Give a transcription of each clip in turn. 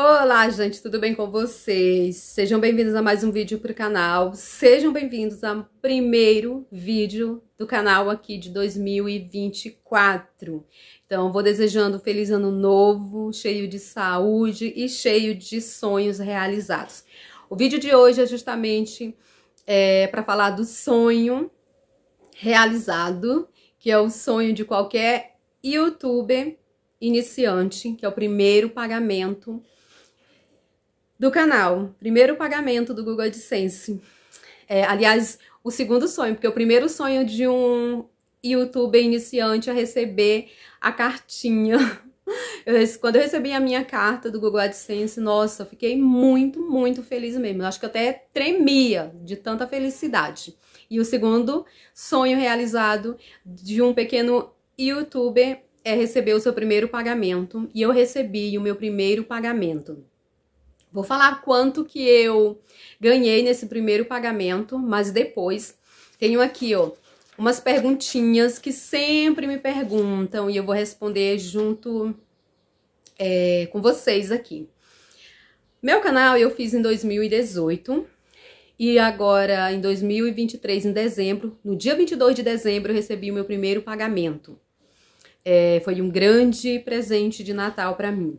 Olá, gente, tudo bem com vocês? Sejam bem-vindos a mais um vídeo para o canal. Sejam bem-vindos ao primeiro vídeo do canal aqui de 2024. Então, vou desejando um feliz ano novo, cheio de saúde e cheio de sonhos realizados. O vídeo de hoje é justamente é, para falar do sonho realizado, que é o sonho de qualquer youtuber iniciante, que é o primeiro pagamento do canal. Primeiro pagamento do Google AdSense. É, aliás, o segundo sonho, porque o primeiro sonho de um youtuber iniciante é receber a cartinha. Eu, quando eu recebi a minha carta do Google AdSense, nossa, fiquei muito, muito feliz mesmo. Eu acho que até tremia de tanta felicidade. E o segundo sonho realizado de um pequeno youtuber é receber o seu primeiro pagamento. E eu recebi o meu primeiro pagamento. Vou falar quanto que eu ganhei nesse primeiro pagamento, mas depois tenho aqui, ó, umas perguntinhas que sempre me perguntam e eu vou responder junto é, com vocês aqui. Meu canal eu fiz em 2018 e agora em 2023, em dezembro, no dia 22 de dezembro eu recebi o meu primeiro pagamento. É, foi um grande presente de Natal para mim.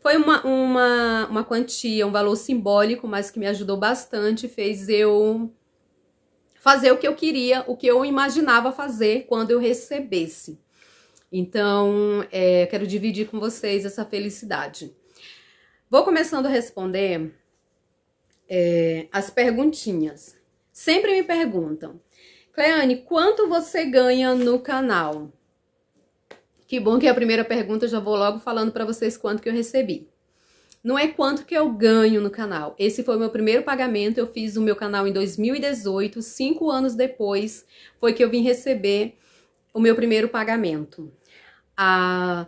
Foi uma, uma, uma quantia, um valor simbólico, mas que me ajudou bastante, fez eu fazer o que eu queria, o que eu imaginava fazer quando eu recebesse. Então, é, quero dividir com vocês essa felicidade. Vou começando a responder é, as perguntinhas. Sempre me perguntam, Cleane, quanto você ganha no canal? Que bom que é a primeira pergunta já vou logo falando para vocês quanto que eu recebi. Não é quanto que eu ganho no canal. Esse foi o meu primeiro pagamento, eu fiz o meu canal em 2018, cinco anos depois foi que eu vim receber o meu primeiro pagamento. Ah,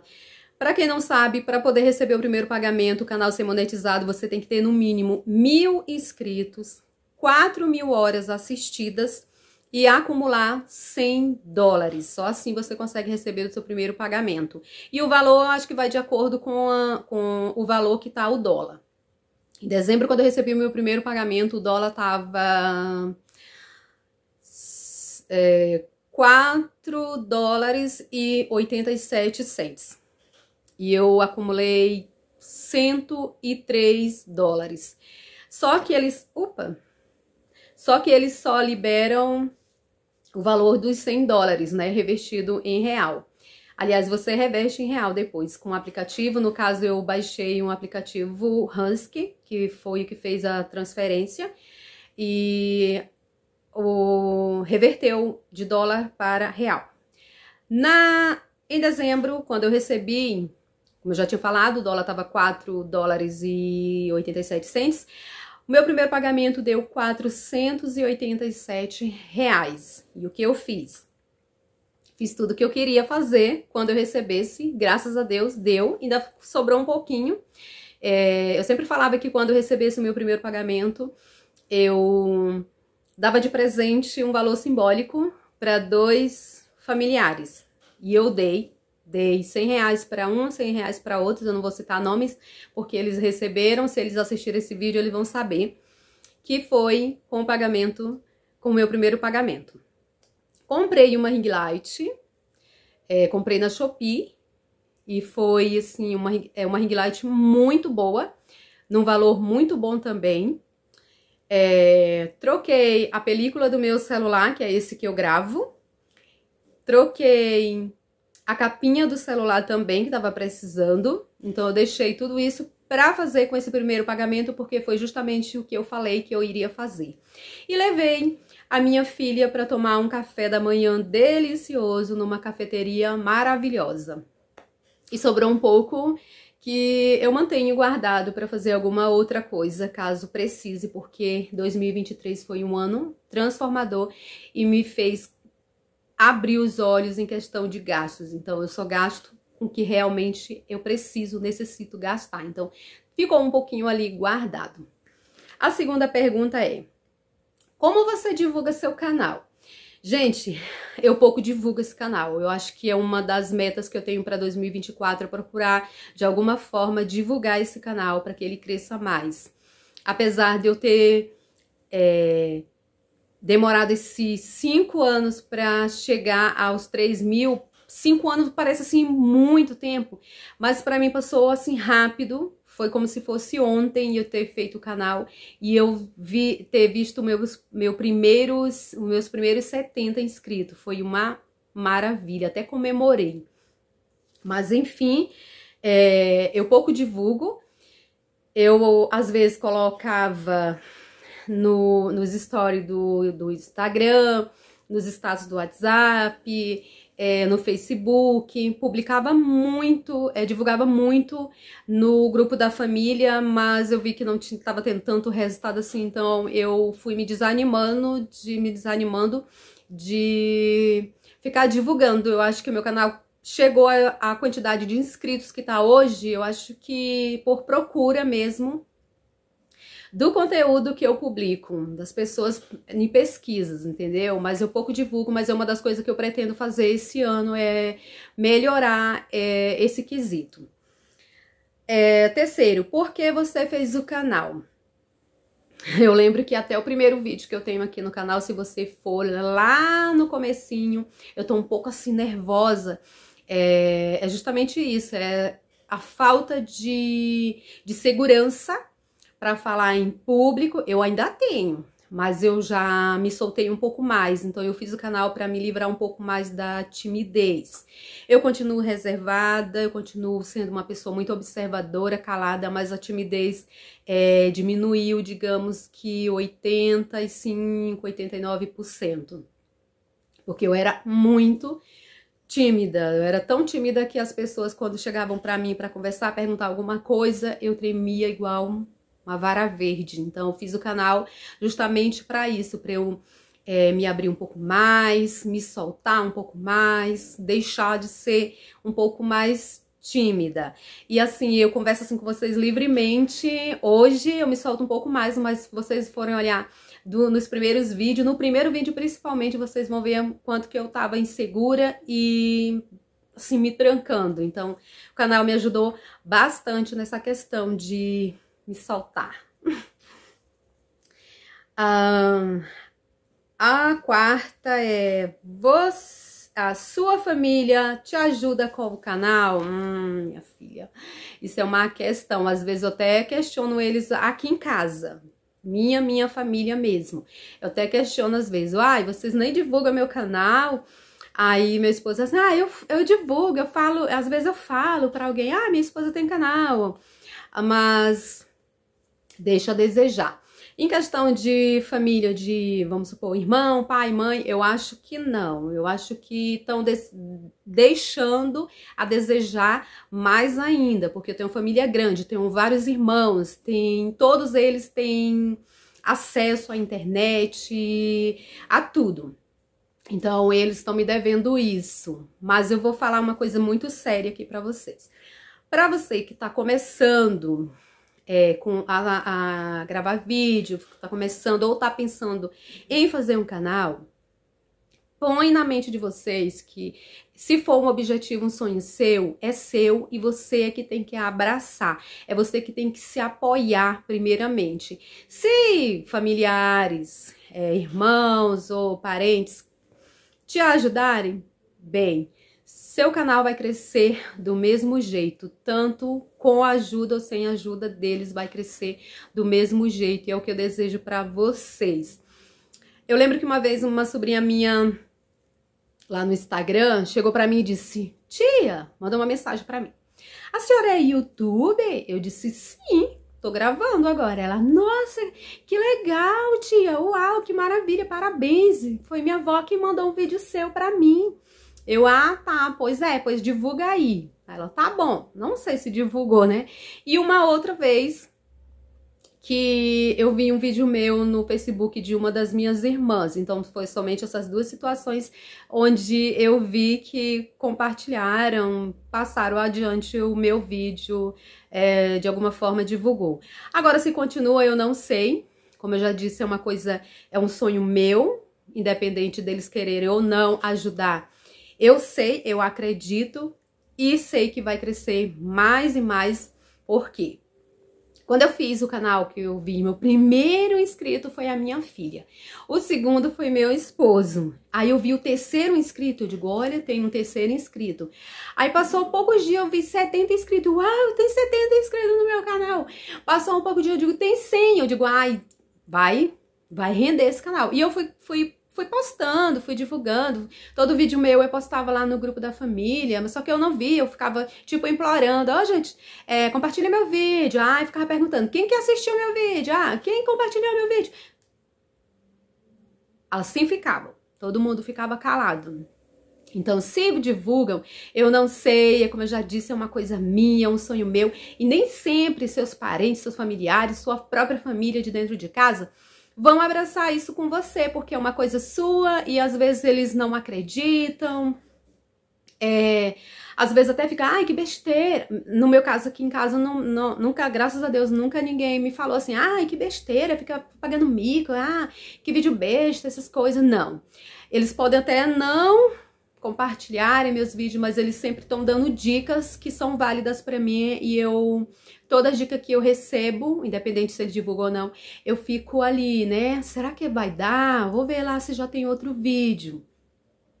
para quem não sabe, para poder receber o primeiro pagamento, o canal ser monetizado, você tem que ter no mínimo mil inscritos, quatro mil horas assistidas e acumular 100 dólares. Só assim você consegue receber o seu primeiro pagamento. E o valor, acho que vai de acordo com, a, com o valor que está o dólar. Em dezembro, quando eu recebi o meu primeiro pagamento, o dólar estava é, 4 dólares e 87 cents. E eu acumulei 103 dólares. Só que eles... Opa! Só que eles só liberam o valor dos 100 dólares, né, revertido em real. Aliás, você reveste em real depois com o aplicativo. No caso, eu baixei um aplicativo Husky, que foi o que fez a transferência, e o reverteu de dólar para real. Na em dezembro, quando eu recebi, como eu já tinha falado, o dólar estava 4 dólares e 87 centes o meu primeiro pagamento deu 487 reais. E o que eu fiz? Fiz tudo o que eu queria fazer quando eu recebesse, graças a Deus, deu, ainda sobrou um pouquinho. É, eu sempre falava que quando eu recebesse o meu primeiro pagamento, eu dava de presente um valor simbólico para dois familiares. E eu dei Dei 100 reais para um, 100 reais para outro. eu não vou citar nomes, porque eles receberam, se eles assistirem esse vídeo, eles vão saber que foi com o pagamento, com o meu primeiro pagamento. Comprei uma ring light, é, comprei na Shopee, e foi, assim, uma, é, uma ring light muito boa, num valor muito bom também. É, troquei a película do meu celular, que é esse que eu gravo, troquei a capinha do celular também, que estava precisando. Então, eu deixei tudo isso para fazer com esse primeiro pagamento, porque foi justamente o que eu falei que eu iria fazer. E levei a minha filha para tomar um café da manhã delicioso numa cafeteria maravilhosa. E sobrou um pouco que eu mantenho guardado para fazer alguma outra coisa, caso precise, porque 2023 foi um ano transformador e me fez abrir os olhos em questão de gastos. Então, eu só gasto com o que realmente eu preciso, necessito gastar. Então, ficou um pouquinho ali guardado. A segunda pergunta é: como você divulga seu canal? Gente, eu pouco divulgo esse canal. Eu acho que é uma das metas que eu tenho para 2024 é procurar de alguma forma divulgar esse canal para que ele cresça mais. Apesar de eu ter é, demorado esses cinco anos para chegar aos 3 mil. Cinco anos parece assim muito tempo, mas para mim passou assim rápido. Foi como se fosse ontem eu ter feito o canal e eu vi ter visto meus meu primeiros meus primeiros 70 inscritos. Foi uma maravilha, até comemorei. Mas enfim, é, eu pouco divulgo. Eu às vezes colocava no, nos stories do, do Instagram, nos status do WhatsApp, é, no Facebook, publicava muito, é, divulgava muito no grupo da família, mas eu vi que não estava tendo tanto resultado assim, então eu fui me desanimando, de me desanimando de ficar divulgando. Eu acho que o meu canal chegou à quantidade de inscritos que está hoje, eu acho que por procura mesmo, do conteúdo que eu publico, das pessoas em pesquisas, entendeu? Mas eu pouco divulgo, mas é uma das coisas que eu pretendo fazer esse ano é melhorar é, esse quesito. É, terceiro, por que você fez o canal? Eu lembro que até o primeiro vídeo que eu tenho aqui no canal, se você for lá no comecinho, eu tô um pouco assim nervosa. É, é justamente isso, é a falta de, de segurança para falar em público, eu ainda tenho, mas eu já me soltei um pouco mais, então eu fiz o canal para me livrar um pouco mais da timidez. Eu continuo reservada, eu continuo sendo uma pessoa muito observadora, calada, mas a timidez é, diminuiu, digamos que 85, 89%. Porque eu era muito tímida, eu era tão tímida que as pessoas quando chegavam para mim para conversar, perguntar alguma coisa, eu tremia igual uma vara verde. Então, eu fiz o canal justamente para isso, para eu é, me abrir um pouco mais, me soltar um pouco mais, deixar de ser um pouco mais tímida. E assim, eu converso assim com vocês livremente. Hoje eu me solto um pouco mais, mas se vocês forem olhar do, nos primeiros vídeos, no primeiro vídeo principalmente, vocês vão ver quanto que eu tava insegura e assim, me trancando. Então, o canal me ajudou bastante nessa questão de me soltar. um, a quarta é você, a sua família te ajuda com o canal? Hum, minha filha, isso é uma questão. Às vezes eu até questiono eles aqui em casa. Minha, minha família mesmo. Eu até questiono às vezes, ai, vocês nem divulgam meu canal. Aí minha esposa assim, ah, eu, eu divulgo, eu falo, às vezes eu falo para alguém, ah, minha esposa tem canal. Mas deixa a desejar. Em questão de família, de, vamos supor, irmão, pai, mãe, eu acho que não. Eu acho que estão de deixando a desejar mais ainda, porque eu tenho família grande, tenho vários irmãos, tem, todos eles têm acesso à internet, a tudo. Então, eles estão me devendo isso. Mas eu vou falar uma coisa muito séria aqui para vocês. Para você que está começando é, com a, a, gravar vídeo, tá começando ou tá pensando em fazer um canal, põe na mente de vocês que se for um objetivo, um sonho seu, é seu e você é que tem que abraçar, é você que tem que se apoiar primeiramente. Se familiares, é, irmãos ou parentes te ajudarem, bem, seu canal vai crescer do mesmo jeito, tanto com a ajuda ou sem a ajuda deles, vai crescer do mesmo jeito. E é o que eu desejo para vocês. Eu lembro que uma vez uma sobrinha minha lá no Instagram chegou para mim e disse: "Tia, mandou uma mensagem para mim. A senhora é YouTube?" Eu disse: "Sim, tô gravando agora". Ela: "Nossa, que legal, tia. Uau, que maravilha. Parabéns. Foi minha avó que mandou um vídeo seu para mim". Eu, ah, tá, pois é, pois divulga aí. Ela, tá bom, não sei se divulgou, né? E uma outra vez que eu vi um vídeo meu no Facebook de uma das minhas irmãs. Então foi somente essas duas situações onde eu vi que compartilharam, passaram adiante o meu vídeo, é, de alguma forma divulgou. Agora se continua eu não sei. Como eu já disse, é uma coisa, é um sonho meu, independente deles quererem ou não ajudar eu sei, eu acredito e sei que vai crescer mais e mais, porque quando eu fiz o canal que eu vi, meu primeiro inscrito foi a minha filha. O segundo foi meu esposo. Aí eu vi o terceiro inscrito, eu digo, olha, tem um terceiro inscrito. Aí passou poucos dias, eu vi 70 inscritos. Uau, tem 70 inscritos no meu canal. Passou um pouco de dia, eu digo, tem 100. Eu digo, ai, vai, vai render esse canal. E eu fui, fui fui postando, fui divulgando. Todo vídeo meu eu postava lá no grupo da família, mas só que eu não via, eu ficava, tipo, implorando, ó, oh, gente, é, compartilha meu vídeo. Ah, e ficava perguntando, quem que assistiu meu vídeo? Ah, quem compartilhou meu vídeo? Assim ficava. Todo mundo ficava calado. Então, se divulgam, eu não sei, é como eu já disse, é uma coisa minha, é um sonho meu, e nem sempre seus parentes, seus familiares, sua própria família de dentro de casa vão abraçar isso com você, porque é uma coisa sua e às vezes eles não acreditam. É, às vezes até fica, ai, que besteira. No meu caso, aqui em casa, não, não, nunca, graças a Deus, nunca ninguém me falou assim, ai, que besteira, fica pagando mico, ah, que vídeo besta, essas coisas. Não. Eles podem até não compartilharem meus vídeos, mas eles sempre estão dando dicas que são válidas para mim e eu toda dica que eu recebo, independente se ele divulga ou não, eu fico ali, né? Será que vai dar? Vou ver lá se já tem outro vídeo.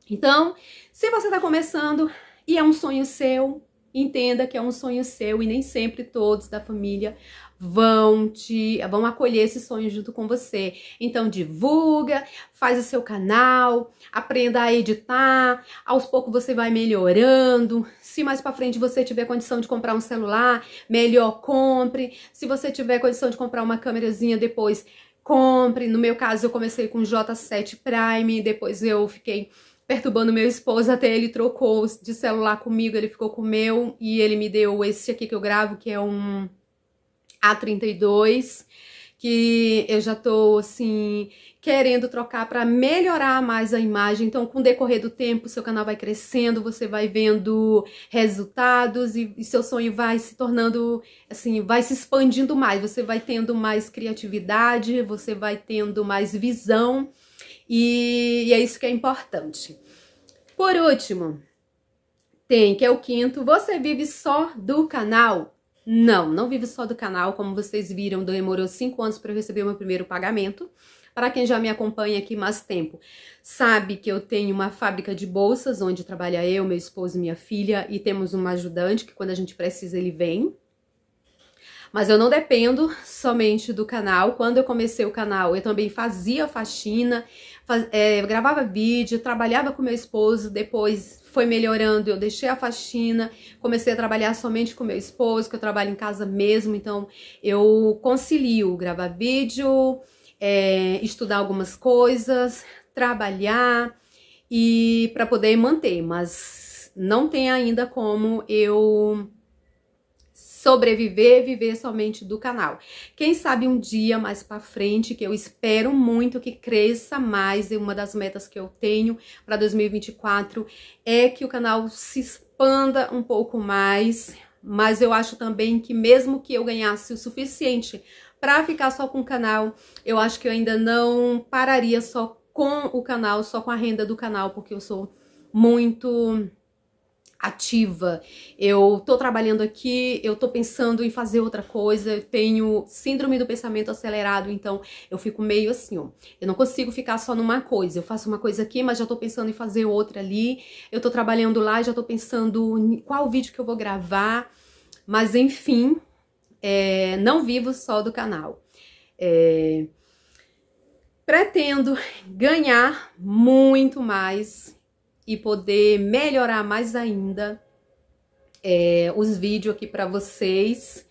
Então, se você está começando e é um sonho seu, entenda que é um sonho seu e nem sempre todos da família vão te vão acolher esse sonho junto com você. Então divulga, faz o seu canal, aprenda a editar, aos poucos você vai melhorando. Se mais para frente você tiver condição de comprar um celular, melhor compre. Se você tiver condição de comprar uma câmerazinha depois, compre. No meu caso eu comecei com J7 Prime, depois eu fiquei perturbando meu esposo, até ele trocou de celular comigo, ele ficou com o meu e ele me deu esse aqui que eu gravo, que é um a32, que eu já tô assim querendo trocar para melhorar mais a imagem. Então, com o decorrer do tempo, seu canal vai crescendo, você vai vendo resultados e, e, seu sonho vai se tornando assim, vai se expandindo mais. Você vai tendo mais criatividade, você vai tendo mais visão e, e é isso que é importante. Por último, tem que é o quinto, você vive só do canal? Não, não vivo só do canal, como vocês viram, demorou cinco anos para eu receber o meu primeiro pagamento. Para quem já me acompanha aqui mais tempo, sabe que eu tenho uma fábrica de bolsas, onde trabalha eu, meu esposo e minha filha, e temos uma ajudante, que quando a gente precisa ele vem. Mas eu não dependo somente do canal. Quando eu comecei o canal, eu também fazia faxina, faz, é, eh, gravava vídeo, trabalhava com meu esposo, depois foi melhorando, eu deixei a faxina, comecei a trabalhar somente com meu esposo, que eu trabalho em casa mesmo, então eu concilio gravar vídeo, é, estudar algumas coisas, trabalhar e para poder manter, mas não tem ainda como eu sobreviver, viver somente do canal. Quem sabe um dia mais para frente, que eu espero muito que cresça mais, e uma das metas que eu tenho para 2024 é que o canal se expanda um pouco mais, mas eu acho também que mesmo que eu ganhasse o suficiente para ficar só com o canal, eu acho que eu ainda não pararia só com o canal, só com a renda do canal, porque eu sou muito ativa. Eu tô trabalhando aqui, eu tô pensando em fazer outra coisa, eu tenho síndrome do pensamento acelerado, então eu fico meio assim, ó. Eu não consigo ficar só numa coisa. Eu faço uma coisa aqui, mas já tô pensando em fazer outra ali. Eu tô trabalhando lá, já tô pensando em qual vídeo que eu vou gravar. Mas enfim, é, não vivo só do canal. É, pretendo ganhar muito mais e poder melhorar mais ainda é, os vídeos aqui para vocês.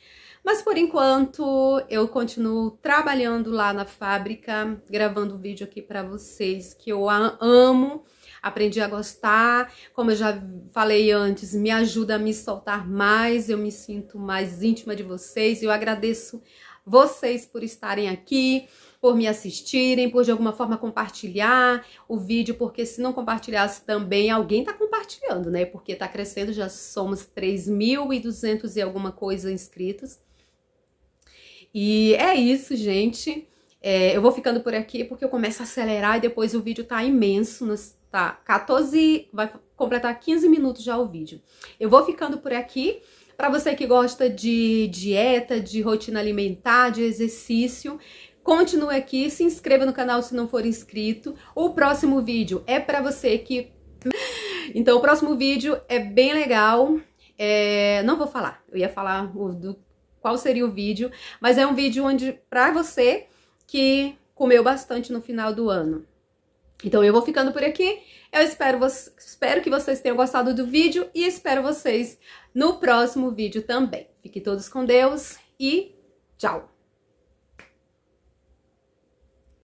Mas por enquanto eu continuo trabalhando lá na fábrica, gravando vídeo aqui para vocês que eu amo, aprendi a gostar. Como eu já falei antes, me ajuda a me soltar mais, eu me sinto mais íntima de vocês. Eu agradeço vocês por estarem aqui por me assistirem, por de alguma forma compartilhar o vídeo, porque se não compartilhasse também, alguém tá compartilhando, né? Porque tá crescendo, já somos 3.200 e alguma coisa inscritos. E é isso, gente. É, eu vou ficando por aqui porque eu começo a acelerar e depois o vídeo tá imenso, tá? 14, vai completar 15 minutos já o vídeo. Eu vou ficando por aqui. Para você que gosta de dieta, de rotina alimentar, de exercício, Continue aqui, se inscreva no canal se não for inscrito. O próximo vídeo é para você que... Então, o próximo vídeo é bem legal. É... Não vou falar, eu ia falar o, do qual seria o vídeo, mas é um vídeo onde para você que comeu bastante no final do ano. Então eu vou ficando por aqui. Eu espero, espero que vocês tenham gostado do vídeo e espero vocês no próximo vídeo também. Fiquem todos com Deus e tchau!